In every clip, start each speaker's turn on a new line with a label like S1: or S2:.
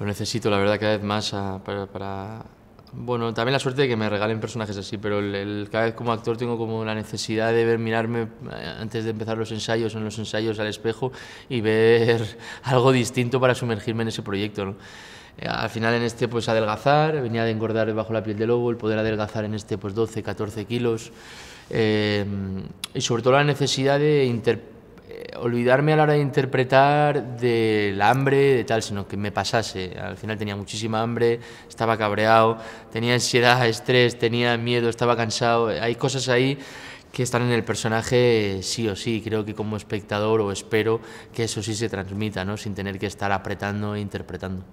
S1: lo necesito, la verdad, cada vez más ah, para, Bueno, también la suerte de que me regalen personajes así, pero el, cada vez como actor tengo como la necesidad de ver, mirarme eh, antes de empezar los ensayos, en los ensayos al espejo y ver algo distinto para sumergirme en ese proyecto, eh, Al final en este pues adelgazar, venía de engordar bajo la piel de lobo, el poder adelgazar en este pues 12, 14 kilos eh, y sobre todo la necesidad de eh, olvidarme a la hora de interpretar del hambre, de tal, sino que me pasase. Al final tenía muchísima hambre, estaba cabreado, tenía ansiedad, estrés, tenía miedo, estaba cansado. Hay cosas ahí que están en el personaje sí o sí. Creo que como espectador o espero que eso sí se transmita, ¿no? sin tener que estar apretando e interpretando.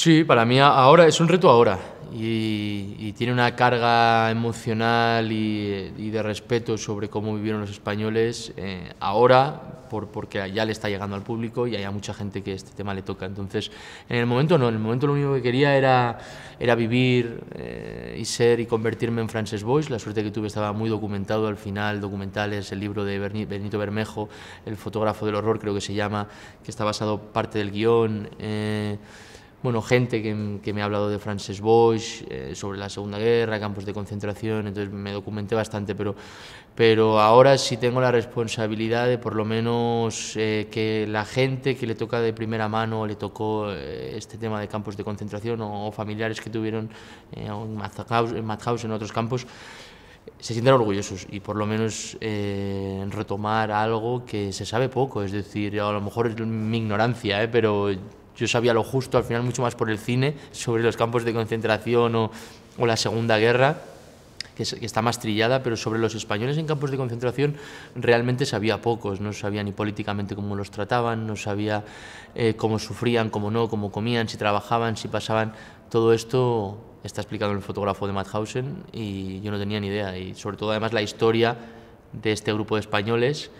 S1: Sí, para mí ahora es un reto ahora y, tiene una carga emocional y, de respeto sobre cómo vivieron los españoles eh, ahora, por, porque ya le está llegando al público y hay mucha gente que este tema le toca. Entonces, en el momento no, en el momento lo único que quería era, era vivir eh, y ser y convertirme en Frances Boyce. La suerte que tuve estaba muy documentado al final, documentales, el libro de Benito Bermejo, El fotógrafo del horror creo que se llama, que está basado parte del guión. Eh, bueno, gente que, me ha hablado de Frances Bosch, eh, sobre la Segunda Guerra, campos de concentración, entonces me documenté bastante, pero, pero ahora sí tengo la responsabilidad de por lo menos eh, que la gente que le toca de primera mano, le tocó eh, este tema de campos de concentración o, familiares que tuvieron en Madhouse, en, otros campos, se sientan orgullosos y por lo menos retomar algo que se sabe poco, es decir, a lo mejor es mi ignorancia, eh, pero yo sabía lo justo, al final mucho más por el cine, sobre los campos de concentración o, la Segunda Guerra, que, está más trillada, pero sobre los españoles en campos de concentración realmente sabía pocos. No sabía ni políticamente cómo los trataban, no sabía eh, cómo sufrían, cómo no, cómo comían, si trabajaban, si pasaban. Todo esto está explicado en el fotógrafo de Matthausen y yo no tenía ni idea. Y sobre todo además la historia de este grupo de españoles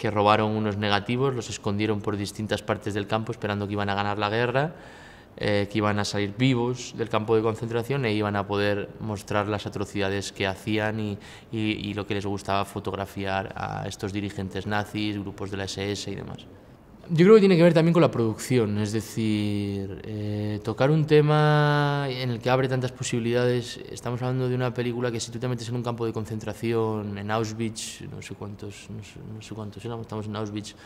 S1: que robaron unos negativos, los escondieron por distintas partes del campo esperando que iban a ganar la guerra, eh, que iban a salir vivos del campo de concentración e iban a poder mostrar las atrocidades que hacían y lo que les gustaba fotografiar a estos dirigentes nazis, grupos de la SS y demás. Yo creo que tiene que ver también con la producción, es decir, eh, tocar un tema en el que abre tantas posibilidades. Estamos hablando de una película que si tú te metes en un campo de concentración, en Auschwitz, no sé cuántos, no sé, cuántos éramos, estamos en Auschwitz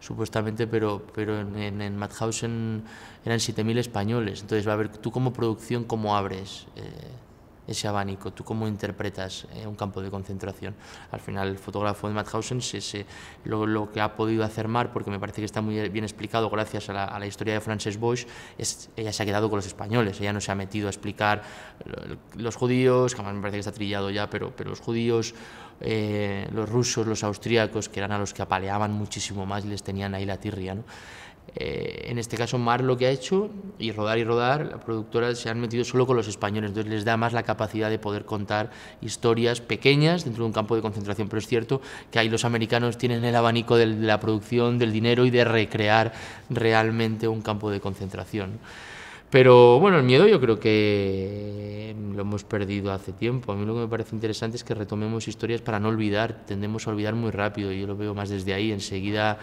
S1: supuestamente, pero, pero en, en, en Madhausen eran 7.000 españoles. Entonces va a ver tú como producción cómo abres. Eh, ese abanico? ¿Tú cómo interpretas eh, un campo de concentración? Al final, el fotógrafo de Madhausen es lo, que ha podido hacer más, porque me parece que está muy bien explicado gracias a la, historia de Frances Bosch, es, ella se ha quedado con los españoles, ella no se ha metido a explicar eh, los judíos, que además me parece que está trillado ya, pero, los judíos, eh, los rusos, los austríacos, que eran a los que apaleaban muchísimo más y les tenían ahí la tirria. ¿no? Eh, en este caso, Mar lo que ha hecho, y rodar y rodar, la productora se han metido solo con los españoles, entonces les da más la capacidad de poder contar historias pequeñas dentro de un campo de concentración, pero es cierto que ahí los americanos tienen el abanico de la producción, del dinero y de recrear realmente un campo de concentración. Pero bueno, el miedo yo creo que lo hemos perdido hace tiempo. A mí lo que me parece interesante es que retomemos historias para no olvidar. Tendemos a olvidar muy rápido, yo lo veo más desde ahí. Enseguida,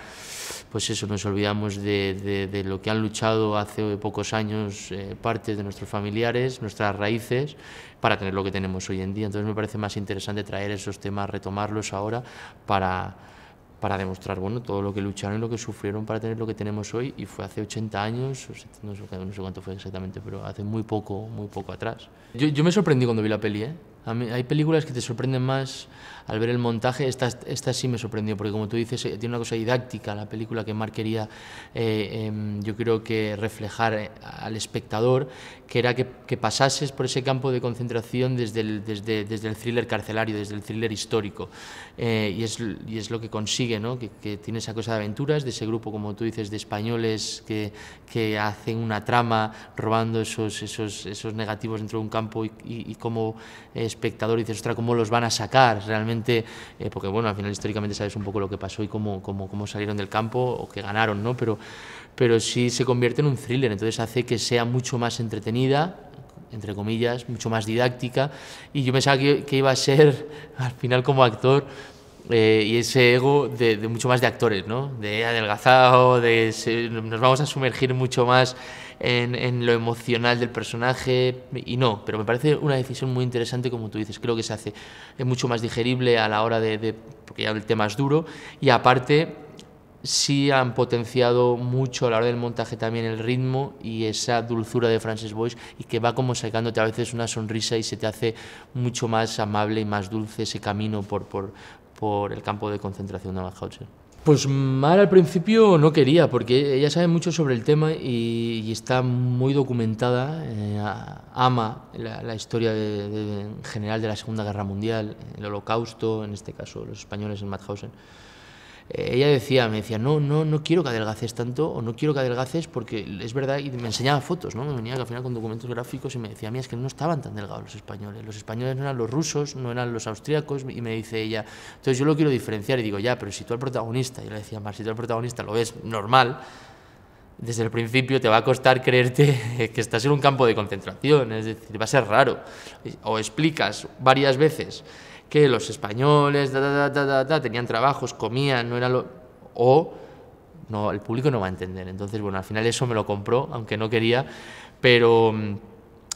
S1: pues eso, nos olvidamos de, lo que han luchado hace pocos años eh, partes de nuestros familiares, nuestras raíces, para tener lo que tenemos hoy en día. Entonces me parece más interesante traer esos temas, retomarlos ahora para para demostrar bueno, todo lo que lucharon y lo que sufrieron para tener lo que tenemos hoy y fue hace 80 años, no sé, no sé cuánto fue exactamente, pero hace muy poco, muy poco atrás. Yo, yo me sorprendí cuando vi la peli, ¿eh? hay películas que te sorprenden más al ver el montaje. Esta, esta sí me sorprendió, porque como tú dices, eh, tiene una cosa didáctica la película que Mar quería, eh, em, yo creo que reflejar eh, al espectador, que era que, pasases por ese campo de concentración desde el, desde, desde el thriller carcelario, desde el thriller histórico. y, es, y, es, lo que consigue, ¿no? que, tiene esa cosa de aventuras, de ese grupo, como tú dices, de españoles que, que hacen una trama robando esos, esos, esos negativos dentro de un campo y, y, y cómo espectador y dices, ostras, ¿cómo los van a sacar realmente? Eh, porque bueno, al final históricamente sabes un poco lo que pasó y cómo, cómo, cómo salieron del campo o que ganaron, ¿no? Pero, pero sí se convierte en un thriller, entonces hace que sea mucho más entretenida, entre comillas, mucho más didáctica. Y yo pensaba que, que iba a ser, al final como actor, eh, y ese ego de, mucho más de actores, ¿no? De adelgazado, de nos vamos a sumergir mucho más en, lo emocional del personaje y no, pero me parece una decisión muy interesante como tú dices, creo que se hace eh, mucho más digerible a la hora de, porque ya el tema es duro y aparte sí han potenciado mucho a la hora del montaje también el ritmo y esa dulzura de Francis Boyce y que va como sacándote a veces una sonrisa y se te hace mucho más amable y más dulce ese camino por, por, por el campo de concentración de Mauthausen. Pues Mar al principio no quería, porque ella sabe mucho sobre el tema y, está muy documentada, eh, ama la, historia de, en general de la Segunda Guerra Mundial, el Holocausto, en este caso los españoles en Mauthausen. Eh, ella decía, me decía, no, no, no quiero que adelgaces tanto o no quiero que adelgaces porque es verdad, y me enseñaba fotos, ¿no? Me venía al final con documentos gráficos y me decía, mía, es que no estaban tan delgados los españoles, los españoles no eran los rusos, no eran los austríacos, y me dice ella, entonces yo lo quiero diferenciar y digo, ya, pero si tú al protagonista, yo le decía, más si tú al protagonista lo ves normal, desde el principio te va a costar creerte que estás en un campo de concentración, es decir, va a ser raro. O explicas varias veces que los españoles tenían trabajos, comían, no era lo... o no, el público no va a entender. Entonces, bueno, al final eso me lo compró, aunque no quería, pero,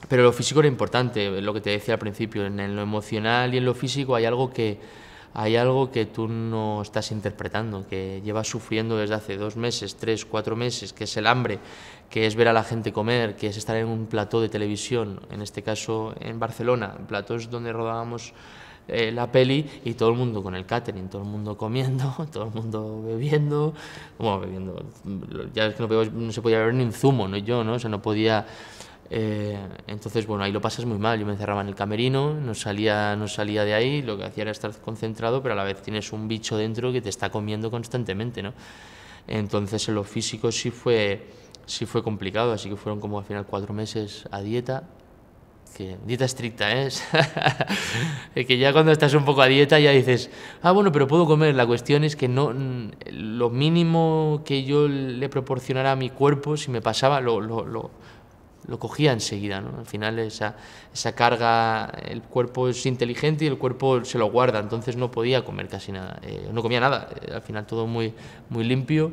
S1: pero lo físico era importante, lo que te decía al principio, en, lo emocional y en lo físico hay algo que, hay algo que tú no estás interpretando, que llevas sufriendo desde hace dos meses, tres, cuatro meses, que es el hambre, que es ver a la gente comer, que es estar en un plató de televisión, en este caso en Barcelona, platós donde rodábamos eh, la peli y todo el mundo con el catering, todo el mundo comiendo, todo el mundo bebiendo, bueno, bebiendo, ya es que no, se podía beber ni un zumo, ¿no? Yo, ¿no? O no podía... Eh, entonces, bueno, ahí lo pasas muy mal. Yo me encerraba en el camerino, no salía, no salía de ahí, lo que hacía era estar concentrado, pero a la vez tienes un bicho dentro que te está comiendo constantemente, ¿no? Entonces, en lo físico sí fue, sí fue complicado, así que fueron como al final cuatro meses a dieta que dieta estricta, ¿eh? es que ya cuando estás un poco a dieta ya dices, ah, bueno, pero puedo comer. La cuestión es que no, mm, lo mínimo que yo le proporcionara a mi cuerpo, si me pasaba, lo, lo, lo, lo cogía enseguida. ¿no? Al final esa, esa carga, el cuerpo es inteligente y el cuerpo se lo guarda, entonces no podía comer casi nada, eh, no comía nada, eh, al final todo muy, muy limpio.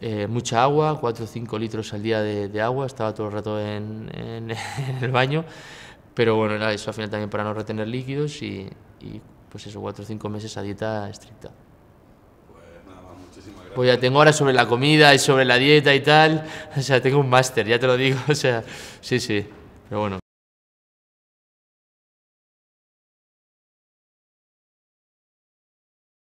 S1: Eh, mucha agua, 4 o 5 litros al día de, agua, estaba todo el rato en, el baño, pero bueno, eso al final también para no retener líquidos y, pues eso, 4 o 5 meses a dieta estricta. Pues nada muchísimas gracias. Pues ya tengo ahora sobre la comida y sobre la dieta y tal, o sea, tengo un máster, ya te lo digo, o sea, sí, sí, pero bueno.